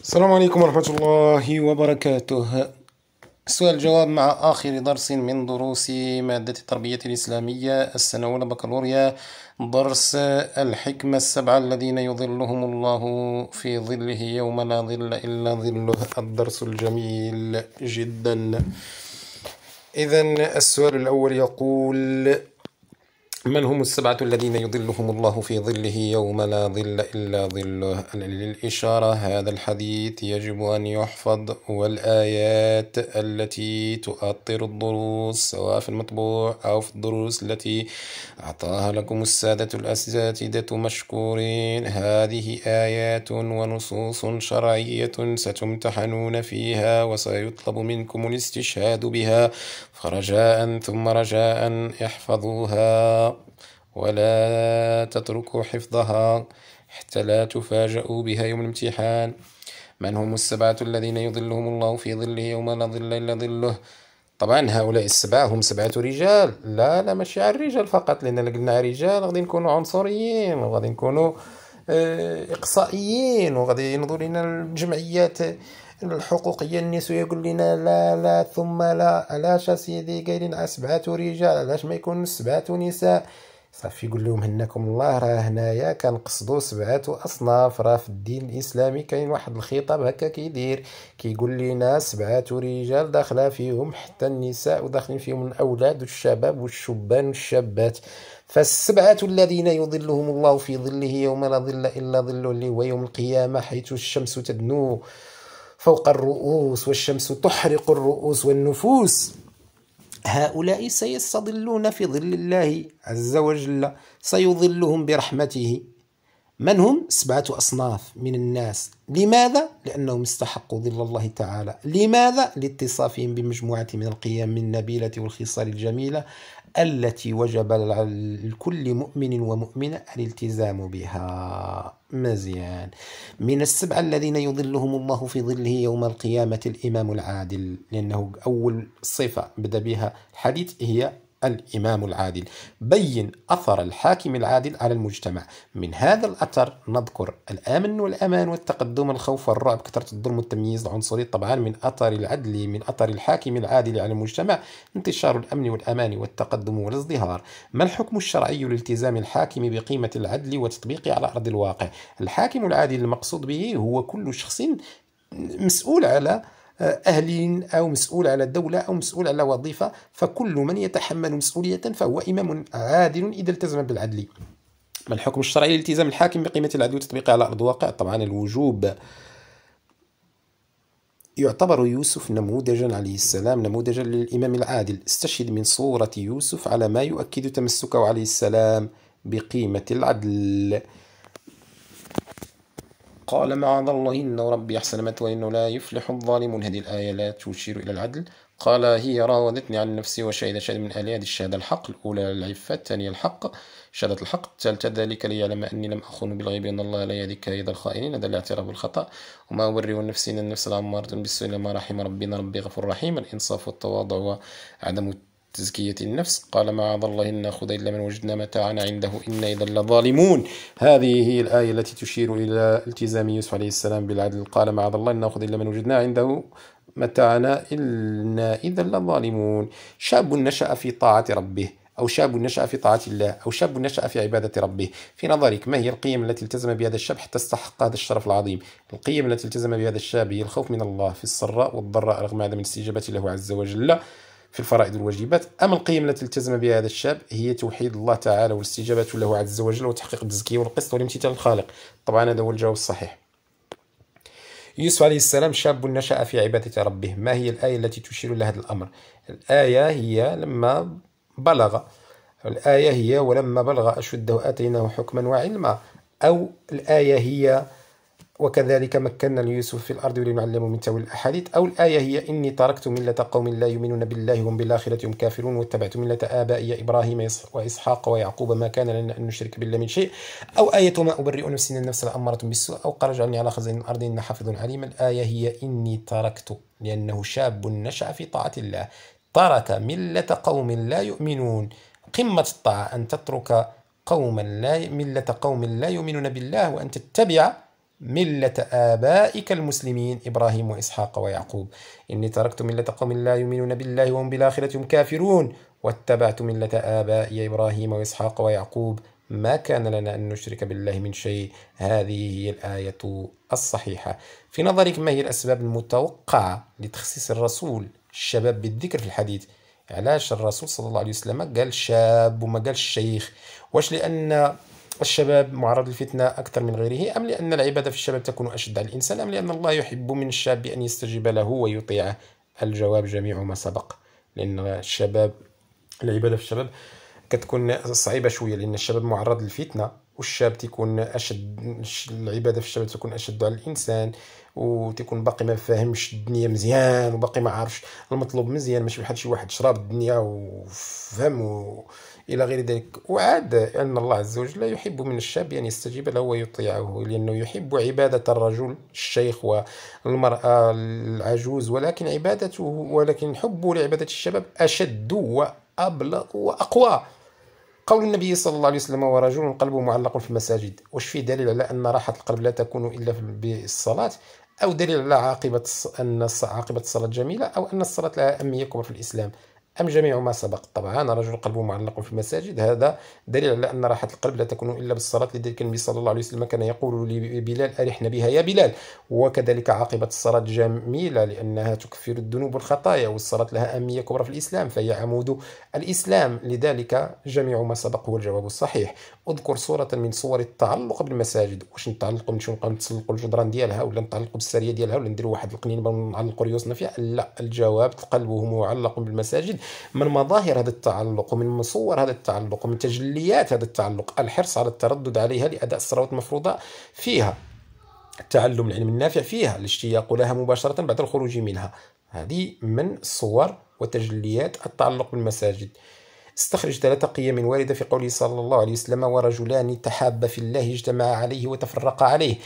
السلام عليكم ورحمة الله وبركاته سؤال جواب مع آخر درس من دروس مادة التربية الإسلامية السنة البكالوريا درس الحكمة السبعة الذين يظلهم الله في ظله يوم لا ظل إلا ظله الدرس الجميل جدا إذا السؤال الأول يقول من هم السبعة الذين يظلهم الله في ظله يوم لا ظل إلا ظله للإشارة هذا الحديث يجب أن يحفظ والآيات التي تؤطر الدروس سواء في المطبوع أو في الدروس التي أعطاها لكم السادة الأساتذة مشكورين هذه آيات ونصوص شرعية ستمتحنون فيها وسيطلب منكم الاستشهاد بها فرجاء ثم رجاء احفظوها ولا تتركوا حفظها حتى لا تفاجؤوا بها يوم الامتحان من هم السبعة الذين يظلهم الله في ظله يوم لا ظل إلا ظله طبعا هؤلاء السبعة هم سبعة رجال لا لا ماشي على الرجال فقط لأن قلنا رجال غادي نكونوا عنصريين وغادي نكونوا آه، إقصائيين وغادي ينظروا لنا الجمعيات الحقوقيه النسويه يقول لنا لا لا ثم لا علاش سيدي قايلين على سبعه رجال علاش ما يكون سبعه نساء صافي يقول لهم هناكم الله راه هنايا كنقصدوا سبعه اصناف راه في الدين الاسلامي كاين واحد الخطاب هكا كيدير كيقول لنا سبعه رجال داخله فيهم حتى النساء وداخلين فيهم الاولاد والشباب والشبان والشابات فالسبعة الذين يظلهم الله في ظله يوم لا ظل إلا ظله اللي هو يوم القيامة حيث الشمس تدنو فوق الرؤوس والشمس تحرق الرؤوس والنفوس هؤلاء سيستظلون في ظل الله عز وجل سيظلهم برحمته من هم سبعة أصناف من الناس لماذا؟ لأنهم استحقوا ظل الله تعالى لماذا؟ لاتصافهم بمجموعة من القيم النبيلة والخصال الجميلة التي وجب على مؤمن ومؤمنة الالتزام بها مزيان من السبعة الذين يظلهم الله في ظله يوم القيامة الإمام العادل لأنه أول صفة بدأ بها الحديث هي الإمام العادل بين أثر الحاكم العادل على المجتمع من هذا الأثر نذكر الأمن والأمان والتقدم الخوف والرعب كثرة الظلم والتمييز العنصري طبعا من أثر العدل من أثر الحاكم العادل على المجتمع انتشار الأمن والأمان والتقدم والازدهار ما الحكم الشرعي لالتزام الحاكم بقيمة العدل وتطبيقه على أرض الواقع الحاكم العادل المقصود به هو كل شخص مسؤول على أهل أو مسؤول على الدولة أو مسؤول على وظيفة فكل من يتحمل مسؤولية فهو إمام عادل إذا التزم بالعدل ما الحكم الشرعي لالتزام الحاكم بقيمة العدل وتطبيقه على أرض الواقع طبعا الوجوب يعتبر يوسف نموذجا عليه السلام نموذجا للإمام العادل استشهد من صورة يوسف على ما يؤكد تمسكه عليه السلام بقيمة العدل قال معاذ الله إن ربي أحسن مات إنه لا يفلح الظالمون هذه الآية لا تشير إلى العدل قال هي راودتني عن نفسي وشهد شهد من آلي هذه الشهادة الحق الأولى العفة الثانية الحق شهادة الحق الثالثة ذلك ليعلم أني لم أخن بالغيب أن الله لا يهدي كيد الخائنين هذا الاعتراف بالخطأ وما أوري نفسي إن النفس لعمارة بالسوء إلا ما رحم ربنا ربي غفور رحيم الإنصاف والتواضع وعدم تزكية النفس قال معاذ الله إن نأخذ إلا من وجدنا متاعنا عنده إنا إذا لظالمون هذه هي الآية التي تشير إلى التزام يوسف عليه السلام بالعدل قال معاذ الله إن نأخذ إلا من وجدنا عنده متاعنا إنا إذا لظالمون شاب نشأ في طاعة ربه أو شاب نشأ في طاعة الله أو شاب نشأ في عبادة ربه في نظرك ما هي القيم التي التزم بهذا الشاب حتى استحق هذا الشرف العظيم القيم التي التزم بهذا الشاب هي الخوف من الله في السراء والضراء رغم عدم الاستجابة له عز وجل في الفرائض والواجبات أما القيم التي التزم بها هذا الشاب هي توحيد الله تعالى والاستجابة له عز وجل وتحقيق التزكية والقسط والامتثال الخالق طبعا هذا هو الجواب الصحيح يوسف عليه السلام شاب نشأ في عبادة ربه ما هي الآية التي تشير إلى هذا الأمر الآية هي لما بلغ الآية هي ولما بلغ أشده آتيناه حكما وعلما أو الآية هي وكذلك مكنا ليوسف في الأرض ولنعلمه من تأويل الأحاديث أو الآية هي إني تركت ملة قوم لا يؤمنون بالله وهم بالآخرة هم كافرون واتبعت ملة آبائي إبراهيم وإسحاق ويعقوب ما كان لنا أن نشرك بالله من شيء أو آية ما أبرئ نفسي النفس الأمارة بالسوء أو قال اجعلني على خزائن الأرض إن حافظ عليم الآية هي إني تركت لأنه شاب نشأ في طاعة الله ترك ملة قوم لا يؤمنون قمة الطاعة أن تترك قوما لا ملة قوم لا يؤمنون بالله وأن تتبع ملة آبائك المسلمين إبراهيم وإسحاق ويعقوب إني تركت ملة قوم لا يؤمنون بالله وهم بالآخرة هم كافرون واتبعت ملة آبائي إبراهيم وإسحاق ويعقوب ما كان لنا أن نشرك بالله من شيء هذه هي الآية الصحيحة في نظرك ما هي الأسباب المتوقعة لتخصيص الرسول الشباب بالذكر في الحديث علاش الرسول صلى الله عليه وسلم قال شاب وما قال الشيخ واش لأن الشباب معرض للفتنة أكثر من غيره أم لأن العبادة في الشباب تكون أشد على الإنسان أم لأن الله يحب من الشاب أن يستجيب له ويطيعه الجواب جميع ما سبق لأن الشباب العبادة في الشباب كتكون صعيبة شوية لأن الشباب معرض للفتنة والشاب تيكون اشد العباده في الشباب تكون اشد على الانسان وتيكون باقي ما فاهمش الدنيا مزيان وباقي ما عارفش المطلوب مزيان ماشي بحال شي واحد شراب الدنيا وفهم و... الى غير ذلك وعاد ان الله عز وجل لا يحب من الشاب ان يستجيب له ويطيعه لانه يحب عباده الرجل الشيخ والمراه العجوز ولكن عبادته ولكن حبه لعباده الشباب اشد وابلغ واقوى قول النبي صلى الله عليه وسلم ورجل قلبه معلق في المساجد واش فيه دليل على أن راحة القلب لا تكون إلا بالصلاة أو دليل على عاقبة أن عاقبة الصلاة جميلة أو أن الصلاة لها أهمية كبرى في الإسلام أم جميع ما سبق طبعا رجل قلبه معلق في المساجد هذا دليل على أن راحة القلب لا تكون إلا بالصلاة لذلك النبي صلى الله عليه وسلم كان يقول لبلال أرحنا بها يا بلال وكذلك عاقبة الصلاة جميلة لأنها تكفر الذنوب والخطايا والصلاة لها أهمية كبرى في الإسلام فهي عمود الإسلام لذلك جميع ما سبق هو الجواب الصحيح اذكر صورة من صور التعلق بالمساجد واش نتعلقوا نمشيو نبقاو نتسلقوا الجدران ديالها ولا نتعلقوا بالسارية ديالها ولا نديروا واحد القنين نعلقوا ريوسنا فيها لا الجواب قلبه معلق بالمساجد من مظاهر هذا التعلق ومن مصور هذا التعلق ومن تجليات هذا التعلق الحرص على التردد عليها لاداء الصلوات المفروضه فيها التعلم العلم النافع فيها الاشتياق لها مباشره بعد الخروج منها هذه من صور وتجليات التعلق بالمساجد استخرج ثلاثة قيم واردة في قوله صلى الله عليه وسلم ورجلان تحاب في الله اجتمع عليه وتفرق عليه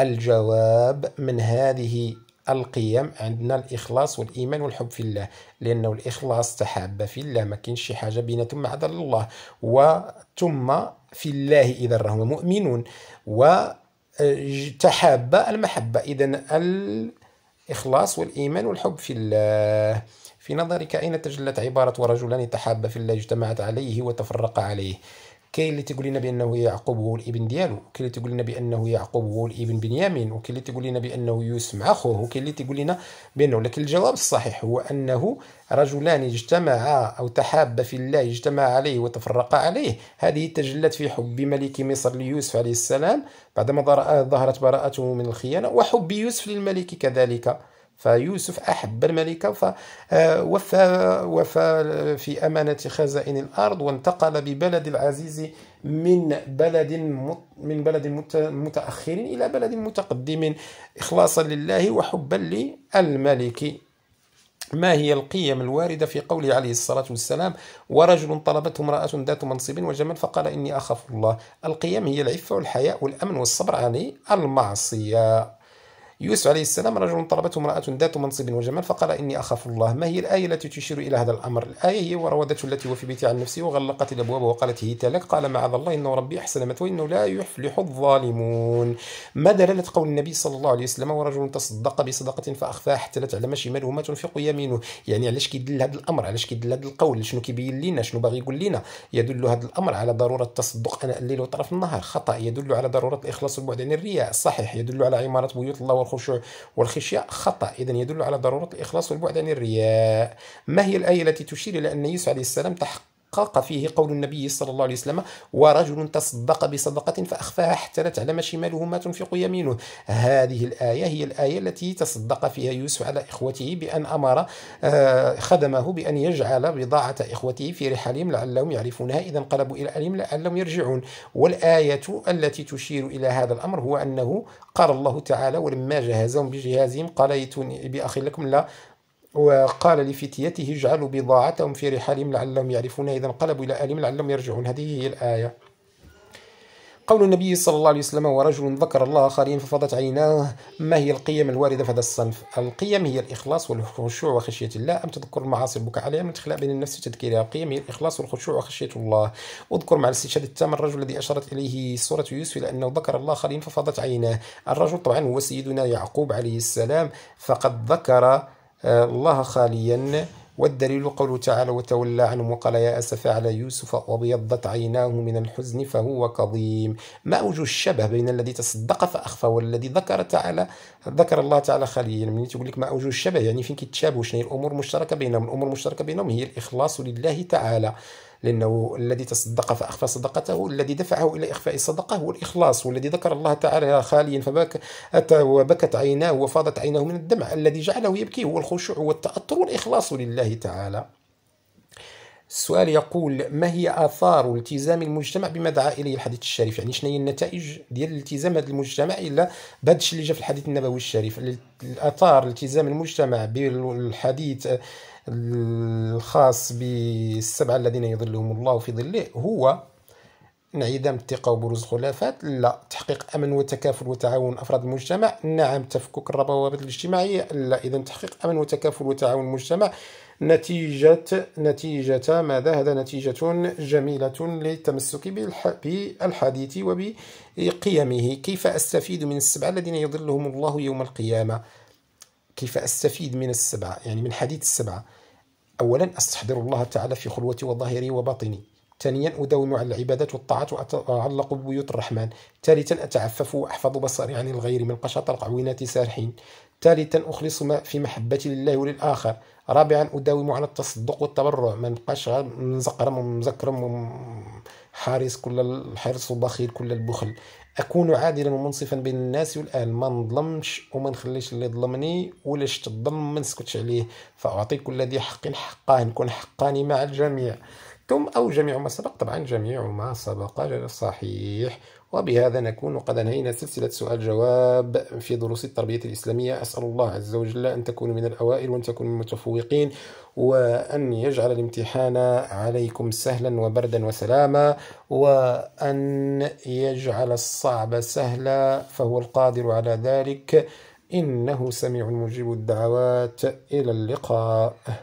الجواب من هذه القيم عندنا الإخلاص والإيمان والحب في الله لأنه الإخلاص تحاب في الله ما كاينش شي حاجة بيناتهم مع الله وثم في الله إذا راهم مؤمنون وتحاب آه، المحبة إذا الإخلاص والإيمان والحب في الله في نظرك أين تجلت عبارة ورجلان تحابا في الله اجتمعت عليه وتفرق عليه كاين اللي تقول لنا بانه يعقوب هو الابن ديالو وكاين اللي تقول لنا بانه يعقوب هو الابن بنيامين وكاين اللي تقول لنا بانه يوسف مع اخوه وكاين اللي تقول لنا بانه لكن الجواب الصحيح هو انه رجلان اجتمعا او تحابا في الله اجتمعا عليه وتفرقا عليه هذه تجلت في حب ملك مصر ليوسف عليه السلام بعدما ظهرت براءته من الخيانه وحب يوسف للملك كذلك فيوسف أحب الملكة فوفى آه، وفى في أمانة خزائن الأرض وانتقل ببلد العزيز من بلد من بلد متأخر إلى بلد متقدم إخلاصا لله وحبا للملك ما هي القيم الواردة في قوله عليه الصلاة والسلام ورجل طلبته امرأة ذات منصب وجمال فقال إني أخاف الله القيم هي العفة والحياء والأمن والصبر عن المعصية يوسف عليه السلام رجل طلبته امرأة ذات منصب وجمال فقال إني أخاف الله ما هي الآية التي تشير إلى هذا الأمر الآية هي وراودته التي وفي بيتي عن نفسه وغلقت الأبواب وقالت هي لك قال معاذ الله إنه ربي أحسن مثوى إنه لا يفلح الظالمون ما دلالة قول النبي صلى الله عليه وسلم ورجل تصدق بصدقة فأخفاها حتى لا تعلم شماله ما تنفق يمينه يعني علاش كيدل هذا الأمر علاش كيدل هذا القول شنو كيبين لنا شنو باغي يقول لنا يدل هذا الأمر على ضرورة التصدق أنا الليل وطرف النهار خطأ يدل على ضرورة الإخلاص والبعد عن الرياء صحيح يدل على عمارة بيوت الله الخشوع والخشية خطأ إذا يدل على ضرورة الإخلاص والبعد عن الرياء ما هي الآية التي تشير إلى أن يوسف عليه السلام تحقق حقق فيه قول النبي صلى الله عليه وسلم ورجل تصدق بصدقة فأخفاها حتى لا تعلم شماله ما تنفق يمينه هذه الآية هي الآية التي تصدق فيها يوسف على إخوته بأن أمر آه، خدمه بأن يجعل بضاعة إخوته في رحالهم لعلهم يعرفونها إذا انقلبوا إلى أهلهم لعلهم يرجعون والآية التي تشير إلى هذا الأمر هو أنه قال الله تعالى ولما جهزهم بجهازهم قال ائتوني بأخ لكم لا وقال لفتيته اجعلوا بضاعتهم في رحالهم لعلهم يعرفونها إذا انقلبوا إلى أهلهم لعلهم يرجعون هذه هي الآية قول النبي صلى الله عليه وسلم ورجل ذكر الله آخرين ففضت عيناه ما هي القيم الواردة في هذا الصنف القيم هي الإخلاص والخشوع وخشية الله أم تذكر المعاصي البكاء عليها من الاخلاء بين النفس وتذكيرها القيم هي الإخلاص والخشوع وخشية الله أذكر مع الاستشهاد التام الرجل الذي أشارت إليه سورة يوسف لأنه ذكر الله آخرين ففضت عيناه الرجل طبعا هو سيدنا يعقوب عليه السلام فقد ذكر آه، الله خاليا والدليل قوله تعالى وتولى عنهم وقال يا أسف على يوسف وابيضت عيناه من الحزن فهو كظيم ما وجه الشبه بين الذي تصدق فأخفى والذي ذكر تعالى ذكر الله تعالى خاليا من تقول لك ما وجه الشبه يعني فين كيتشابهوا شنو الأمور المشتركة بينهم الأمور المشتركة بينهم هي الإخلاص لله تعالى لأنه الذي تصدق فأخفى صدقته الذي دفعه إلى إخفاء الصدقة هو الإخلاص والذي ذكر الله تعالى خاليا فبك أتى وبكت عيناه وفاضت عيناه من الدمع الذي جعله يبكي هو الخشوع والتأطر والإخلاص لله تعالى السؤال يقول ما هي آثار التزام المجتمع بما دعا إليه الحديث الشريف يعني شنو هي النتائج ديال الالتزام هذا المجتمع إلا بهذا الشيء اللي جا في الحديث النبوي الشريف الآثار التزام المجتمع بالحديث الخاص بالسبعة الذين يظلهم الله في ظله هو انعدام الثقة وبروز الخلافات لا تحقيق أمن وتكافل وتعاون أفراد المجتمع نعم تفكك الروابط الاجتماعية لا إذا تحقيق أمن وتكافل وتعاون المجتمع نتيجة نتيجة ماذا هذا نتيجة جميلة للتمسك بالحديث وبقيمه كيف أستفيد من السبعة الذين يظلهم الله يوم القيامة كيف أستفيد من السبعة يعني من حديث السبعة أولا أستحضر الله تعالى في خلوتي وظاهري وباطني ثانيا أداوم على العبادات والطاعات وأتعلق ببيوت الرحمن ثالثا أتعفف وأحفظ بصري عن الغير من قشط القعوينات سارحين ثالثا أخلص ما في محبتي لله وللآخر رابعا أداوم على التصدق والتبرع ما نبقاش مزقرم ومزكرم حارس كل الحرص وبخيل كل البخل أكون عادلا ومنصفا بين الناس والآن ما نظلمش وما نخليش اللي ظلمني ولا شت الظلم ما نسكتش عليه فأعطي كل ذي حق حقه نكون حقاني مع الجميع ثم أو جميع ما سبق طبعا جميع ما سبق صحيح وبهذا نكون قد أنهينا سلسلة سؤال جواب في دروس التربية الإسلامية أسأل الله عز وجل أن تكونوا من الأوائل وأن تكونوا من المتفوقين وأن يجعل الامتحان عليكم سهلا وبردا وسلاما وأن يجعل الصعب سهلا فهو القادر على ذلك إنه سميع مجيب الدعوات إلى اللقاء